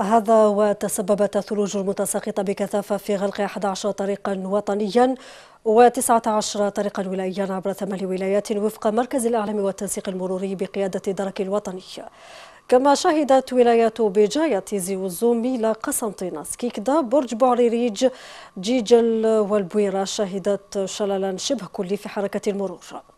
هذا وتسببت الثلوج المتساقطة بكثافة في غلق 11 طريقا وطنيا و19 طريقا ولائيا عبر ثمان ولايات وفق مركز الأعلام والتنسيق المروري بقيادة درك الوطني كما شهدت ولاية بجاية وزومي لا قسنطينس كيكدا برج بوعريريج جيجل والبويرة شهدت شللا شبه كلي في حركة المرور